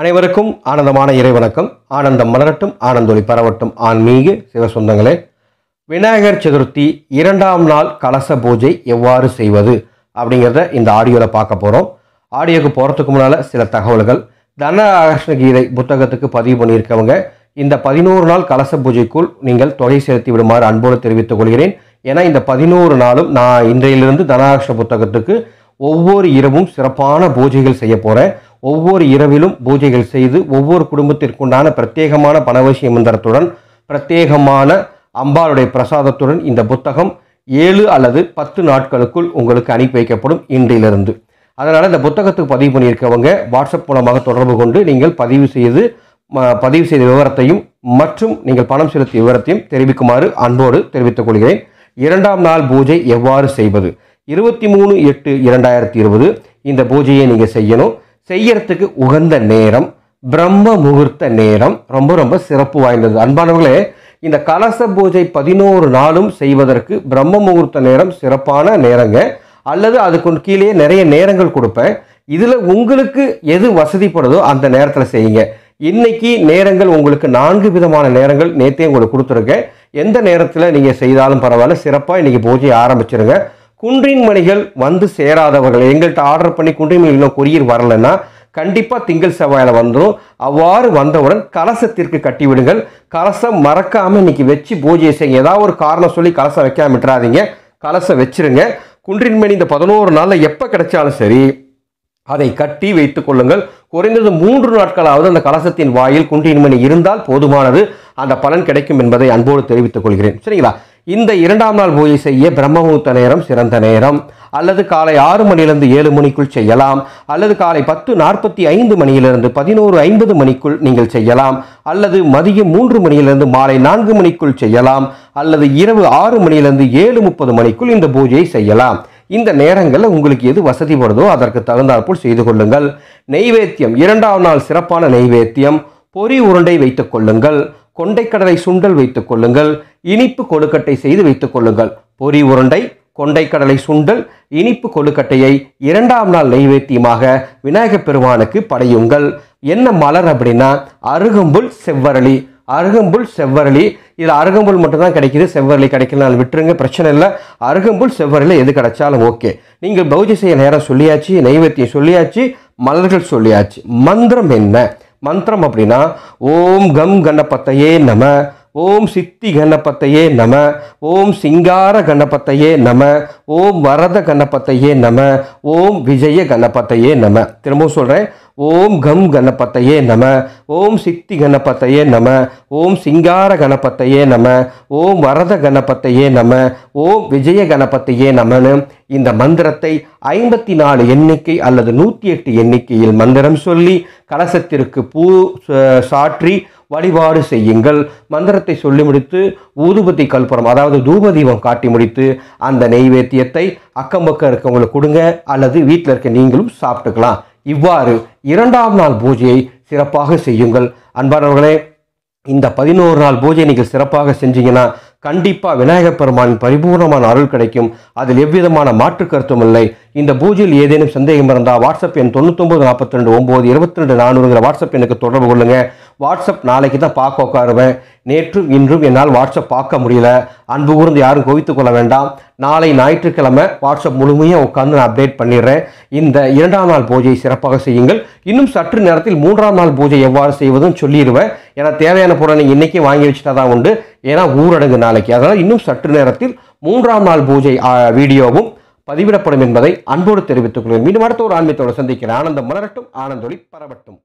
அனைவருக்கும் ஆனந்தமான இறைவணக்கம் ஆனந்தம் மலரட்டும் ஆனந்தொலி பரவட்டும் ஆன்மீக சிவசொந்தங்களே விநாயகர் சதுர்த்தி இரண்டாம் நாள் கலச பூஜை எவ்வாறு செய்வது அப்படிங்கிறத இந்த ஆடியோவில் பார்க்க போகிறோம் ஆடியோக்கு போகிறதுக்கு முன்னால் சில தகவல்கள் தன ஆகர்ஷண கீதை புத்தகத்துக்கு பதிவு பண்ணியிருக்கவங்க இந்த பதினோரு நாள் கலச பூஜைக்குள் நீங்கள் தொகை செலுத்தி விடுமாறு அன்போடு தெரிவித்துக் கொள்கிறேன் ஏன்னா இந்த பதினோரு நாளும் நான் இன்றையிலிருந்து தனாகர்ஷ புத்தகத்துக்கு ஒவ்வொரு இரவும் சிறப்பான பூஜைகள் செய்ய போகிறேன் ஒவ்வொரு இரவிலும் பூஜைகள் செய்து ஒவ்வொரு குடும்பத்திற்குண்டான பிரத்யேகமான பணவசிய மந்திரத்துடன் பிரத்யேகமான அம்பாளுடைய பிரசாதத்துடன் இந்த புத்தகம் ஏழு அல்லது பத்து நாட்களுக்குள் உங்களுக்கு அனுப்பி வைக்கப்படும் இன்றையிலிருந்து அதனால் இந்த புத்தகத்துக்கு பதிவு பண்ணியிருக்கவங்க வாட்ஸ்அப் மூலமாக தொடர்பு கொண்டு நீங்கள் பதிவு செய்து பதிவு செய்த விவரத்தையும் மற்றும் நீங்கள் பணம் செலுத்திய விவரத்தையும் தெரிவிக்குமாறு அன்போடு தெரிவித்துக் கொள்கிறேன் இரண்டாம் நாள் பூஜை எவ்வாறு செய்வது இருபத்தி மூணு எட்டு இரண்டாயிரத்தி இருபது இந்த பூஜையை நீங்கள் செய்யணும் செய்யறதுக்கு உகந்த நேரம் பிரம்ம முகூர்த்த நேரம் ரொம்ப ரொம்ப சிறப்பு வாய்ந்தது அன்பானவர்களே இந்த கலச பூஜை பதினோரு நாளும் செய்வதற்கு பிரம்ம முகூர்த்த நேரம் சிறப்பான நேரங்க அல்லது அதுக்கு கீழே நிறைய நேரங்கள் கொடுப்பேன் இதில் உங்களுக்கு எது வசதிப்படுதோ அந்த நேரத்தில் செய்யுங்க இன்னைக்கு நேரங்கள் உங்களுக்கு நான்கு விதமான நேரங்கள் நேற்றே உங்களுக்கு கொடுத்துருக்கேன் எந்த நேரத்தில் நீங்கள் செய்தாலும் பரவாயில்ல சிறப்பாக இன்றைக்கி பூஜையை ஆரம்பிச்சிருங்க குன்றின் மணிகள் வந்து சேராதவர்கள் எங்கள்கிட்ட ஆர்டர் பண்ணி குன்றின் மணிகள் கொரியர் வரலைன்னா கண்டிப்பாக திங்கள் செவ்வாயில் வந்துடும் அவ்வாறு வந்தவுடன் கலசத்திற்கு கட்டிவிடுங்கள் கலசம் மறக்காமல் இன்றைக்கி வச்சு பூஜை செய்யுங்க ஏதாவது ஒரு காரணம் சொல்லி கலசம் வைக்காம விட்டுறாதீங்க கலசம் வச்சிருங்க குன்றின்மணி இந்த பதினோரு நாளில் எப்போ கிடைச்சாலும் சரி அதை கட்டி வைத்து கொள்ளுங்கள் குறைந்தது மூன்று நாட்களாவது அந்த கலசத்தின் வாயில் மணி இருந்தால் போதுமானது அந்த பலன் கிடைக்கும் என்பதை அன்போடு தெரிவித்துக் கொள்கிறேன் சரிங்களா இந்த இரண்டாம் நாள் பூஜை செய்ய பிரம்மமுகூர்த்த நேரம் சிறந்த நேரம் அல்லது காலை ஆறு மணியிலிருந்து ஏழு மணிக்குள் செய்யலாம் அல்லது காலை பத்து நாற்பத்தி ஐந்து மணியிலிருந்து பதினோரு ஐம்பது மணிக்குள் நீங்கள் செய்யலாம் அல்லது மதியம் மூன்று மணியிலிருந்து மாலை நான்கு மணிக்குள் செய்யலாம் அல்லது இரவு ஆறு மணியிலிருந்து ஏழு முப்பது மணிக்குள் இந்த பூஜையை செய்யலாம் இந்த நேரங்களில் உங்களுக்கு எது வசதிப்படுதோ அதற்கு தகுந்தாற்போல் செய்து கொள்ளுங்கள் நெய்வேத்தியம் இரண்டாம் நாள் சிறப்பான நெய்வேத்தியம் பொறி உருண்டை வைத்துக் கொள்ளுங்கள் கொண்டைக்கடலை சுண்டல் வைத்துக் கொள்ளுங்கள் இனிப்பு கொழுக்கட்டை செய்து வைத்துக் கொள்ளுங்கள் பொறி உருண்டை கொண்டைக்கடலை சுண்டல் இனிப்பு கொழுக்கட்டையை இரண்டாம் நாள் நைவேத்தியமாக விநாயகப் பெருமானுக்கு படையுங்கள் என்ன மலர் அப்படின்னா அருகம்புல் செவ்வரளி அருகம்புல் செவ்வரளி இதில் அருகம்புல் மட்டும்தான் கிடைக்கிது செவ்வரளி கிடைக்கலனாலும் விட்டுருங்க பிரச்சனை இல்லை அருகம்புல் செவ்வரளி எது கிடைச்சாலும் ஓகே நீங்கள் பௌஜி செய்ய நேரம் சொல்லியாச்சு நைவேத்தியம் சொல்லியாச்சு மலர்கள் சொல்லியாச்சு மந்திரம் என்ன மந்திரம் அப்படின்னா ஓம் கம் கணபத்தையே நம ஓம் சித்தி கணபத்தையே நம ஓம் சிங்கார கணபத்தையே நம ஓம் வரத கணபத்தையே நம ஓம் விஜய கணபத்தையே நம திரும்பவும் சொல்கிறேன் ஓம் கம் கணபத்தையே நம ஓம் சித்தி கணபத்தையே நம ஓம் சிங்கார கணபத்தையே நம ஓம் வரத கணபத்தையே நம ஓம் விஜய கணபத்தையே நமனு இந்த மந்திரத்தை ஐம்பத்தி நாலு எண்ணிக்கை அல்லது நூற்றி எட்டு எண்ணிக்கையில் மந்திரம் சொல்லி கலசத்திற்கு பூ சாற்றி வழிபாடு செய்யுங்கள் மந்திரத்தை சொல்லி முடித்து ஊதுபதி கல்புரம் அதாவது தூபதீபம் காட்டி முடித்து அந்த நெய்வேத்தியத்தை அக்கம் பக்கம் இருக்கவங்களுக்கு கொடுங்க அல்லது வீட்டில் இருக்க நீங்களும் சாப்பிட்டுக்கலாம் இவ்வாறு இரண்டாம் நாள் பூஜையை சிறப்பாக செய்யுங்கள் அன்பானவர்களே இந்த பதினோரு நாள் பூஜை நீங்கள் சிறப்பாக செஞ்சீங்கன்னா கண்டிப்பாக விநாயகப் பெருமானின் பரிபூர்ணமான அருள் கிடைக்கும் அதில் எவ்விதமான மாற்று கருத்தும் இல்லை இந்த பூஜையில் ஏதேனும் சந்தேகம் இருந்தால் வாட்ஸ்அப் எண் தொண்ணூத்தொம்பது நாற்பத்தி ரெண்டு ஒம்பது இருபத்தி ரெண்டு நானூறுங்கிற வாட்ஸ்அப் எனக்கு தொடர்பு கொள்ளுங்கள் வாட்ஸ்அப் நாளைக்கு தான் பார்க்க உட்காருவேன் நேற்றும் இன்றும் என்னால் வாட்ஸ்அப் பார்க்க முடியல அன்பு கூர்ந்து யாரும் குவித்து கொள்ள வேண்டாம் நாளை ஞாயிற்றுக்கிழமை வாட்ஸ்அப் முழுமையாக உட்காந்து நான் அப்டேட் பண்ணிடுறேன் இந்த இரண்டாம் நாள் பூஜையை சிறப்பாக செய்யுங்கள் இன்னும் சற்று நேரத்தில் மூன்றாம் நாள் பூஜை எவ்வாறு செய்வதும் சொல்லிடுவேன் ஏன்னா தேவையான பொருளை நீங்கள் இன்றைக்கி வாங்கி வச்சுட்டா தான் உண்டு ஏன்னா ஊரடங்கு நாளைக்கு அதனால் இன்னும் சற்று நேரத்தில் மூன்றாம் நாள் பூஜை வீடியோவும் பதிவிடப்படும் என்பதை அன்போடு தெரிவித்துக் கொள்வேன் மீண்டும் அடுத்த ஒரு ஆன்மீகத்தோடு சந்திக்கிறேன் ஆனந்தம் மலரட்டும் ஆனந்தொளி பரவட்டும்